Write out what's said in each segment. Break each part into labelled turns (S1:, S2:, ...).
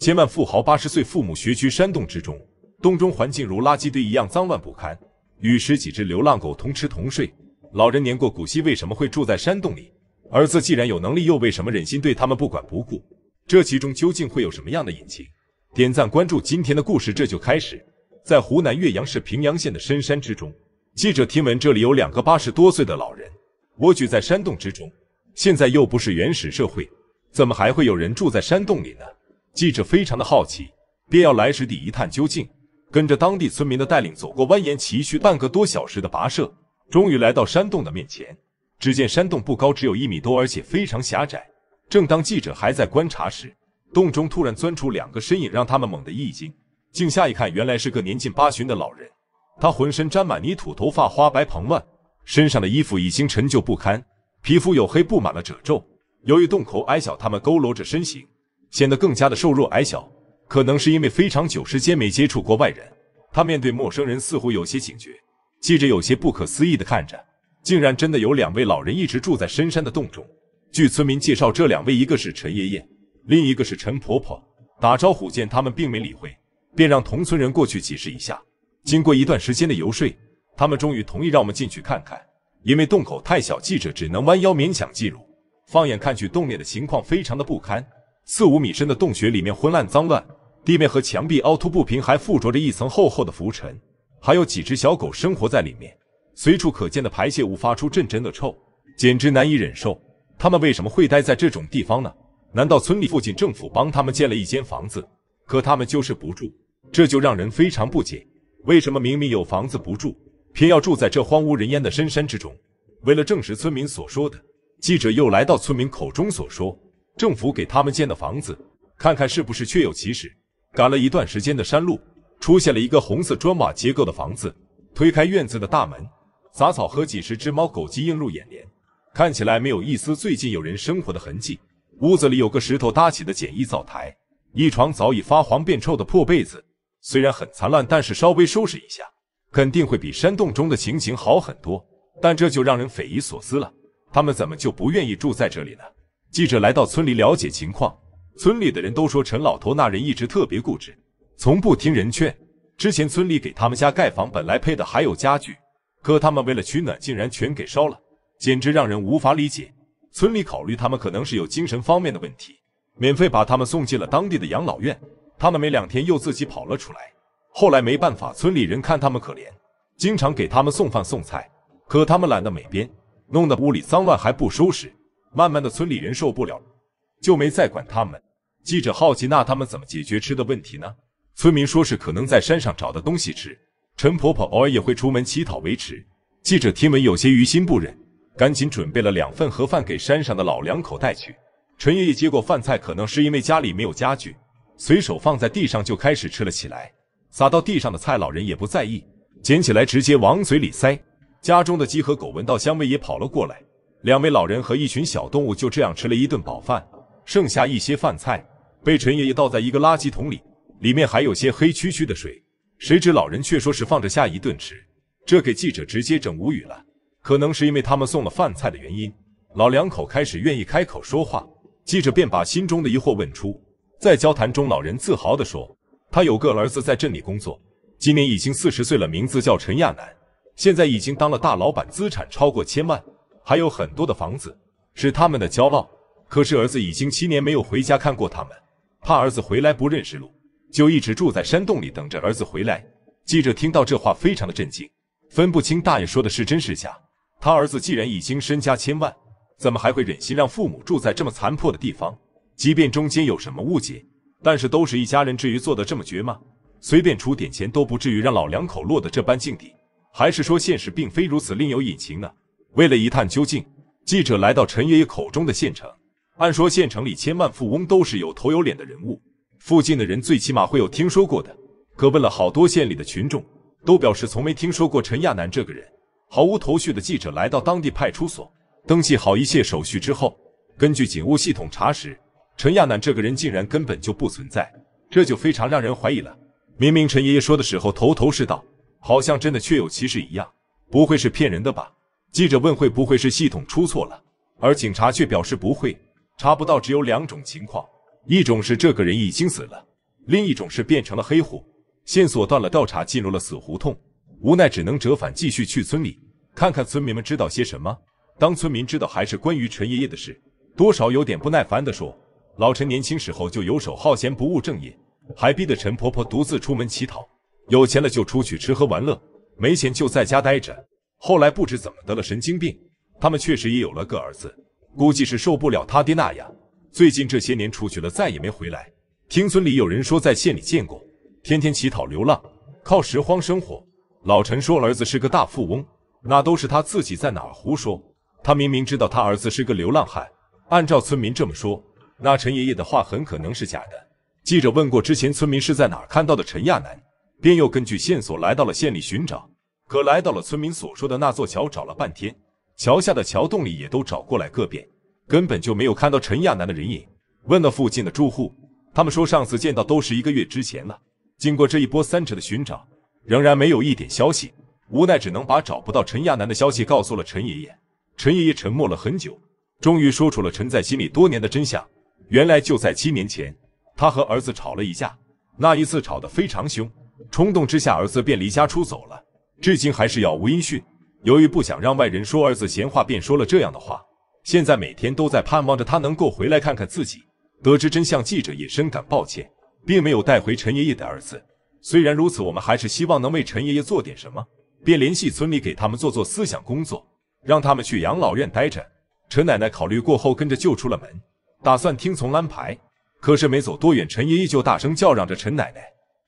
S1: 千万富豪八十岁父母穴居山洞之中，洞中环境如垃圾堆一样脏乱不堪，与十几只流浪狗同吃同睡。老人年过古稀，为什么会住在山洞里？儿子既然有能力，又为什么忍心对他们不管不顾？这其中究竟会有什么样的隐情？点赞关注今天的故事，这就开始。在湖南岳阳市平阳县的深山之中，记者听闻这里有两个八十多岁的老人蜗居在山洞之中。现在又不是原始社会，怎么还会有人住在山洞里呢？记者非常的好奇，便要来实地一探究竟。跟着当地村民的带领，走过蜿蜒崎岖半个多小时的跋涉，终于来到山洞的面前。只见山洞不高，只有一米多，而且非常狭窄。正当记者还在观察时，洞中突然钻出两个身影，让他们猛地一惊。静下一看，原来是个年近八旬的老人。他浑身沾满泥土，头发花白蓬乱，身上的衣服已经陈旧不堪，皮肤黝黑布满了褶皱。由于洞口矮小，他们佝偻着身形。显得更加的瘦弱矮小，可能是因为非常久时间没接触过外人，他面对陌生人似乎有些警觉。记者有些不可思议的看着，竟然真的有两位老人一直住在深山的洞中。据村民介绍，这两位一个是陈爷爷，另一个是陈婆婆。打招呼见他们并没理会，便让同村人过去解释一下。经过一段时间的游说，他们终于同意让我们进去看看。因为洞口太小，记者只能弯腰勉强进入。放眼看去，洞内的情况非常的不堪。四五米深的洞穴里面昏暗脏乱，地面和墙壁凹凸不平，还附着着一层厚厚的浮尘，还有几只小狗生活在里面。随处可见的排泄物发出阵阵的臭，简直难以忍受。他们为什么会待在这种地方呢？难道村里附近政府帮他们建了一间房子，可他们就是不住，这就让人非常不解。为什么明明有房子不住，偏要住在这荒无人烟的深山之中？为了证实村民所说的，记者又来到村民口中所说。政府给他们建的房子，看看是不是确有其事。赶了一段时间的山路，出现了一个红色砖瓦结构的房子。推开院子的大门，杂草和几十只猫狗鸡映入眼帘，看起来没有一丝最近有人生活的痕迹。屋子里有个石头搭起的简易灶台，一床早已发黄变臭的破被子，虽然很残烂，但是稍微收拾一下，肯定会比山洞中的情形好很多。但这就让人匪夷所思了，他们怎么就不愿意住在这里呢？记者来到村里了解情况，村里的人都说陈老头那人一直特别固执，从不听人劝。之前村里给他们家盖房，本来配的还有家具，可他们为了取暖，竟然全给烧了，简直让人无法理解。村里考虑他们可能是有精神方面的问题，免费把他们送进了当地的养老院。他们没两天又自己跑了出来。后来没办法，村里人看他们可怜，经常给他们送饭送菜，可他们懒得美边，弄得屋里脏乱还不收拾。慢慢的，村里人受不了了，就没再管他们。记者好奇，那他们怎么解决吃的问题呢？村民说是可能在山上找的东西吃。陈婆婆偶尔也会出门乞讨维持。记者听闻有些于心不忍，赶紧准备了两份盒饭给山上的老两口带去。陈爷爷接过饭菜，可能是因为家里没有家具，随手放在地上就开始吃了起来。撒到地上的菜，老人也不在意，捡起来直接往嘴里塞。家中的鸡和狗闻到香味也跑了过来。两位老人和一群小动物就这样吃了一顿饱饭，剩下一些饭菜被陈爷爷倒在一个垃圾桶里，里面还有些黑黢黢的水。谁知老人却说是放着下一顿吃，这给记者直接整无语了。可能是因为他们送了饭菜的原因，老两口开始愿意开口说话，记者便把心中的疑惑问出。在交谈中，老人自豪地说：“他有个儿子在镇里工作，今年已经四十岁了，名字叫陈亚楠，现在已经当了大老板，资产超过千万。”还有很多的房子是他们的骄傲，可是儿子已经七年没有回家看过他们，怕儿子回来不认识路，就一直住在山洞里等着儿子回来。记者听到这话，非常的震惊，分不清大爷说的是真是假。他儿子既然已经身家千万，怎么还会忍心让父母住在这么残破的地方？即便中间有什么误解，但是都是一家人，至于做的这么绝吗？随便出点钱都不至于让老两口落得这般境地，还是说现实并非如此，另有隐情呢？为了一探究竟，记者来到陈爷爷口中的县城。按说县城里千万富翁都是有头有脸的人物，附近的人最起码会有听说过的。可问了好多县里的群众，都表示从没听说过陈亚楠这个人。毫无头绪的记者来到当地派出所，登记好一切手续之后，根据警务系统查实，陈亚楠这个人竟然根本就不存在，这就非常让人怀疑了。明明陈爷爷说的时候头头是道，好像真的确有其事一样，不会是骗人的吧？记者问：“会不会是系统出错了？”而警察却表示：“不会，查不到，只有两种情况：一种是这个人已经死了，另一种是变成了黑户。线索断了，调查进入了死胡同，无奈只能折返，继续去村里看看村民们知道些什么。当村民知道还是关于陈爷爷的事，多少有点不耐烦地说：‘老陈年轻时候就游手好闲，不务正业，还逼得陈婆婆独自出门乞讨。有钱了就出去吃喝玩乐，没钱就在家待着。’”后来不知怎么得了神经病，他们确实也有了个儿子，估计是受不了他爹那样。最近这些年出去了，再也没回来。听村里有人说在县里见过，天天乞讨流浪，靠拾荒生活。老陈说儿子是个大富翁，那都是他自己在哪儿胡说。他明明知道他儿子是个流浪汉，按照村民这么说，那陈爷爷的话很可能是假的。记者问过之前村民是在哪儿看到的陈亚楠，便又根据线索来到了县里寻找。可来到了村民所说的那座桥，找了半天，桥下的桥洞里也都找过来个遍，根本就没有看到陈亚楠的人影。问了附近的住户，他们说上次见到都是一个月之前了。经过这一波三折的寻找，仍然没有一点消息。无奈，只能把找不到陈亚楠的消息告诉了陈爷爷。陈爷爷沉默了很久，终于说出了陈在心里多年的真相：原来就在七年前，他和儿子吵了一架，那一次吵得非常凶，冲动之下儿子便离家出走了。至今还是杳无音讯。由于不想让外人说儿子闲话，便说了这样的话。现在每天都在盼望着他能够回来看看自己。得知真相，记者也深感抱歉，并没有带回陈爷爷的儿子。虽然如此，我们还是希望能为陈爷爷做点什么，便联系村里给他们做做思想工作，让他们去养老院待着。陈奶奶考虑过后，跟着就出了门，打算听从安排。可是没走多远，陈爷爷就大声叫嚷着：“陈奶奶！”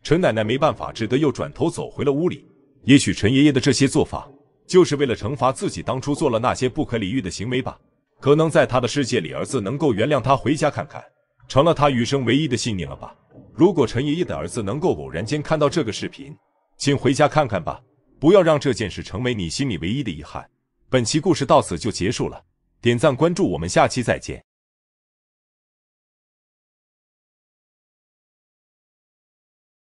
S1: 陈奶奶没办法，只得又转头走回了屋里。也许陈爷爷的这些做法，就是为了惩罚自己当初做了那些不可理喻的行为吧。可能在他的世界里，儿子能够原谅他回家看看，成了他余生唯一的信念了吧。如果陈爷爷的儿子能够偶然间看到这个视频，请回家看看吧，不要让这件事成为你心里唯一的遗憾。本期故事到此就结束了，点赞关注，我们下期再见。